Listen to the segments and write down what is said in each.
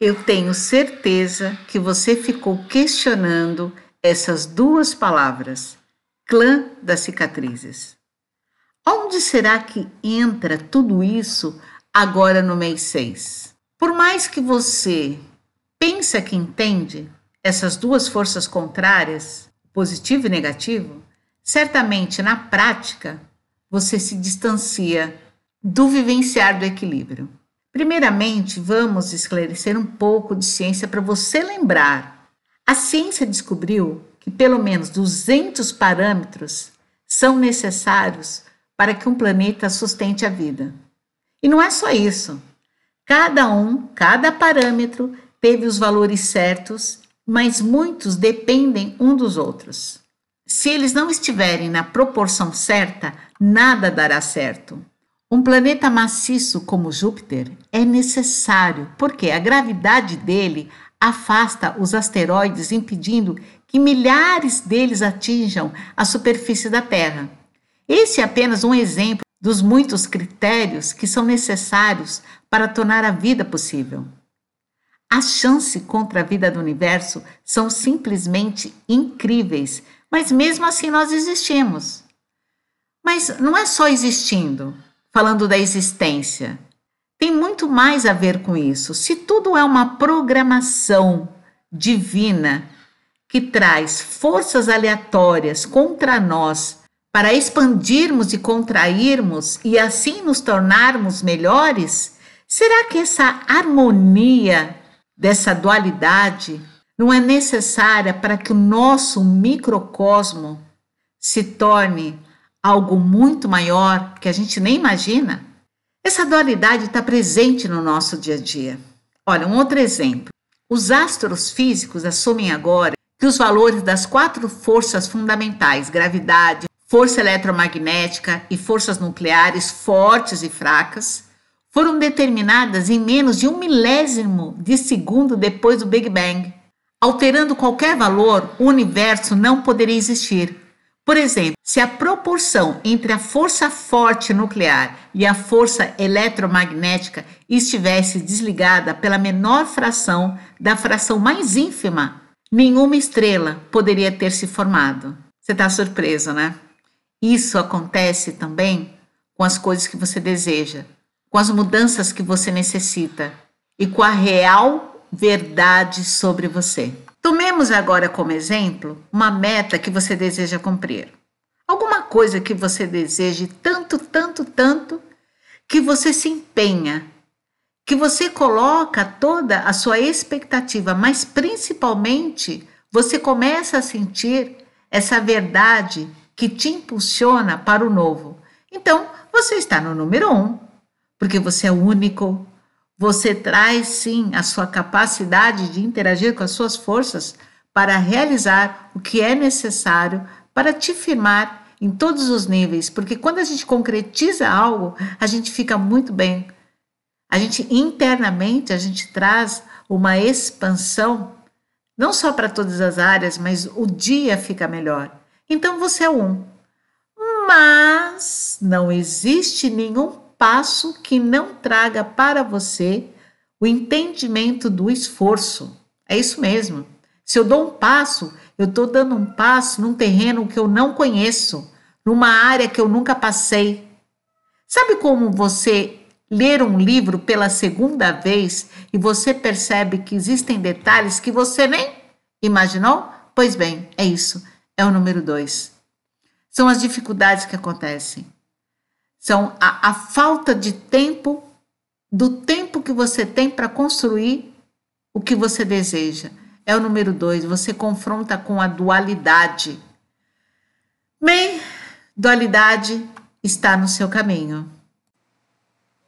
Eu tenho certeza que você ficou questionando essas duas palavras, clã das cicatrizes. Onde será que entra tudo isso agora no mês 6? Por mais que você pensa que entende essas duas forças contrárias, positivo e negativo, certamente na prática você se distancia do vivenciar do equilíbrio. Primeiramente, vamos esclarecer um pouco de ciência para você lembrar. A ciência descobriu que pelo menos 200 parâmetros são necessários para que um planeta sustente a vida. E não é só isso. Cada um, cada parâmetro teve os valores certos, mas muitos dependem um dos outros. Se eles não estiverem na proporção certa, nada dará certo. Um planeta maciço como Júpiter é necessário porque a gravidade dele afasta os asteroides, impedindo que milhares deles atinjam a superfície da Terra. Esse é apenas um exemplo dos muitos critérios que são necessários para tornar a vida possível. A chance contra a vida do universo são simplesmente incríveis, mas mesmo assim nós existimos. Mas não é só existindo falando da existência. Tem muito mais a ver com isso. Se tudo é uma programação divina que traz forças aleatórias contra nós para expandirmos e contrairmos e assim nos tornarmos melhores, será que essa harmonia dessa dualidade não é necessária para que o nosso microcosmo se torne algo muito maior que a gente nem imagina? Essa dualidade está presente no nosso dia a dia. Olha, um outro exemplo. Os astros físicos assumem agora que os valores das quatro forças fundamentais, gravidade, força eletromagnética e forças nucleares fortes e fracas, foram determinadas em menos de um milésimo de segundo depois do Big Bang. Alterando qualquer valor, o universo não poderia existir, por exemplo, se a proporção entre a força forte nuclear e a força eletromagnética estivesse desligada pela menor fração da fração mais ínfima, nenhuma estrela poderia ter se formado. Você está surpreso, né? Isso acontece também com as coisas que você deseja, com as mudanças que você necessita e com a real verdade sobre você. Tomemos agora como exemplo uma meta que você deseja cumprir. Alguma coisa que você deseje tanto, tanto, tanto que você se empenha, que você coloca toda a sua expectativa, mas principalmente você começa a sentir essa verdade que te impulsiona para o novo. Então, você está no número um, porque você é único, você traz sim a sua capacidade de interagir com as suas forças para realizar o que é necessário para te firmar em todos os níveis, porque quando a gente concretiza algo, a gente fica muito bem. A gente internamente, a gente traz uma expansão não só para todas as áreas, mas o dia fica melhor. Então você é um. Mas não existe nenhum passo que não traga para você o entendimento do esforço. É isso mesmo. Se eu dou um passo, eu estou dando um passo num terreno que eu não conheço, numa área que eu nunca passei. Sabe como você ler um livro pela segunda vez e você percebe que existem detalhes que você nem imaginou? Pois bem, é isso. É o número dois. São as dificuldades que acontecem. São a, a falta de tempo, do tempo que você tem para construir o que você deseja. É o número dois, você confronta com a dualidade. Bem, dualidade está no seu caminho.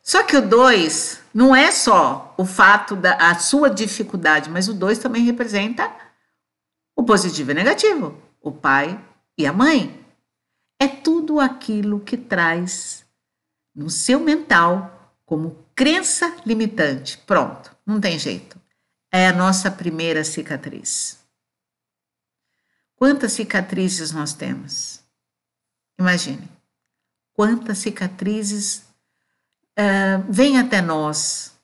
Só que o dois não é só o fato da sua dificuldade, mas o dois também representa o positivo e o negativo, o pai e a mãe é tudo aquilo que traz no seu mental como crença limitante. Pronto, não tem jeito. É a nossa primeira cicatriz. Quantas cicatrizes nós temos? Imagine. Quantas cicatrizes uh, vêm até nós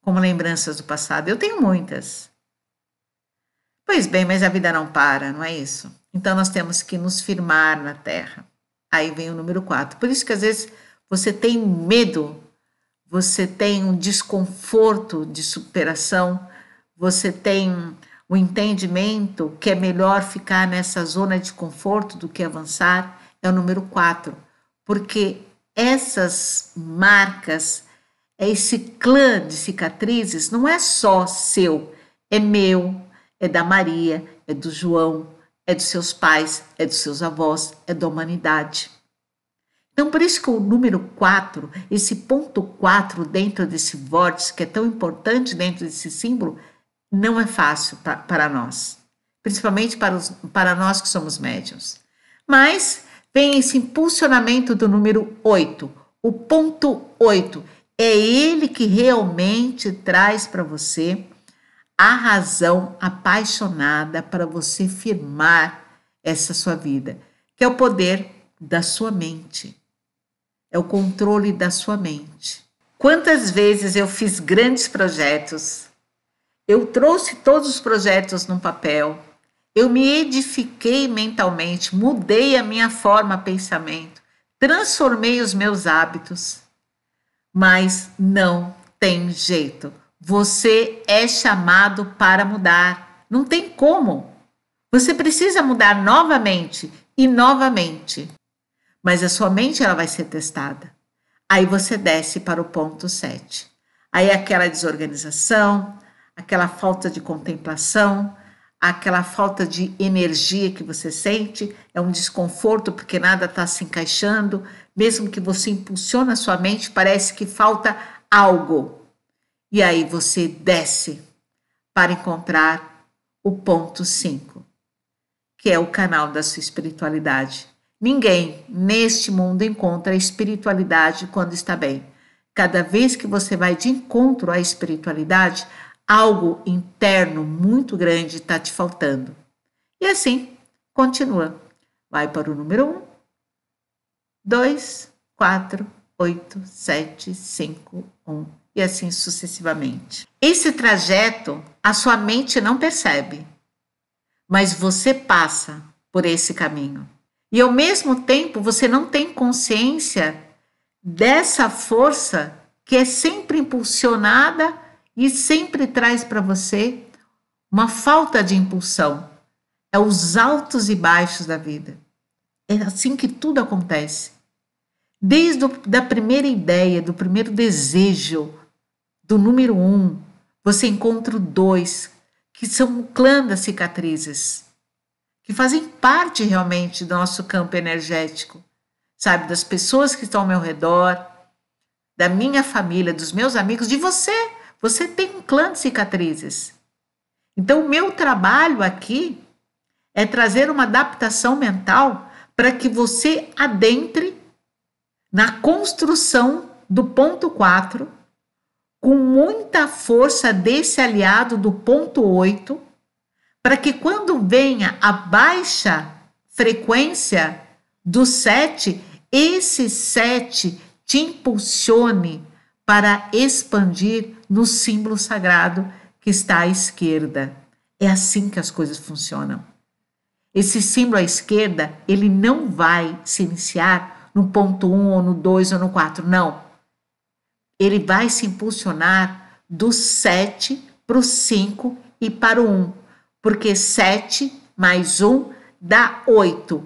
como lembranças do passado? Eu tenho muitas. Pois bem, mas a vida não para, não é isso? Então, nós temos que nos firmar na terra. Aí vem o número quatro. Por isso que às vezes você tem medo, você tem um desconforto de superação, você tem o entendimento que é melhor ficar nessa zona de conforto do que avançar, é o número quatro, Porque essas marcas, é esse clã de cicatrizes não é só seu, é meu, é da Maria, é do João, é dos seus pais, é dos seus avós, é da humanidade. Então, por isso que o número 4, esse ponto 4 dentro desse vórtice, que é tão importante dentro desse símbolo, não é fácil pra, para nós, principalmente para, os, para nós que somos médiums. Mas vem esse impulsionamento do número 8, o ponto 8. É ele que realmente traz para você a razão apaixonada para você firmar essa sua vida, que é o poder da sua mente, é o controle da sua mente. Quantas vezes eu fiz grandes projetos, eu trouxe todos os projetos num papel, eu me edifiquei mentalmente, mudei a minha forma de pensamento, transformei os meus hábitos, mas não tem jeito você é chamado para mudar. Não tem como. Você precisa mudar novamente e novamente. Mas a sua mente ela vai ser testada. Aí você desce para o ponto 7. Aí aquela desorganização, aquela falta de contemplação, aquela falta de energia que você sente, é um desconforto porque nada está se encaixando, mesmo que você impulsione a sua mente, parece que falta algo. E aí você desce para encontrar o ponto 5, que é o canal da sua espiritualidade. Ninguém neste mundo encontra a espiritualidade quando está bem. Cada vez que você vai de encontro à espiritualidade, algo interno muito grande está te faltando. E assim, continua. Vai para o número 1, 2, 4, 8, 7, 5, 1 e assim sucessivamente. Esse trajeto a sua mente não percebe, mas você passa por esse caminho. E ao mesmo tempo você não tem consciência dessa força que é sempre impulsionada e sempre traz para você uma falta de impulsão. É os altos e baixos da vida. É assim que tudo acontece. Desde a primeira ideia, do primeiro desejo, do número um, você encontra o dois, que são o clã das cicatrizes, que fazem parte realmente do nosso campo energético, sabe? Das pessoas que estão ao meu redor, da minha família, dos meus amigos, de você. Você tem um clã de cicatrizes. Então, o meu trabalho aqui é trazer uma adaptação mental para que você adentre na construção do ponto 4, com muita força desse aliado do ponto 8, para que quando venha a baixa frequência do 7, esse 7 te impulsione para expandir no símbolo sagrado que está à esquerda. É assim que as coisas funcionam. Esse símbolo à esquerda, ele não vai se iniciar no ponto 1 um, ou no 2 ou no 4, não. Ele vai se impulsionar do 7 para o 5 e para o 1, um, porque 7 mais 1 um dá 8,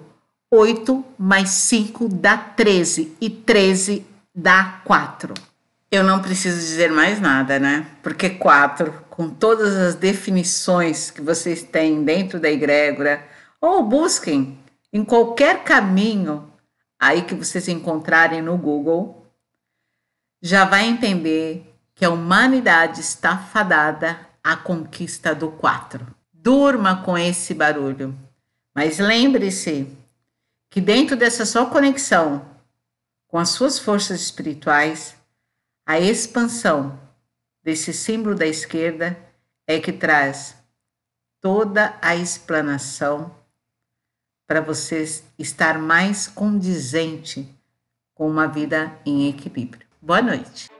8 mais 5 dá 13 e 13 dá 4. Eu não preciso dizer mais nada, né? Porque 4, com todas as definições que vocês têm dentro da egrégora, ou busquem em qualquer caminho aí que vocês encontrarem no Google, já vai entender que a humanidade está fadada à conquista do 4. Durma com esse barulho, mas lembre-se que dentro dessa sua conexão com as suas forças espirituais, a expansão desse símbolo da esquerda é que traz toda a explanação para você estar mais condizente com uma vida em equilíbrio. Boa noite.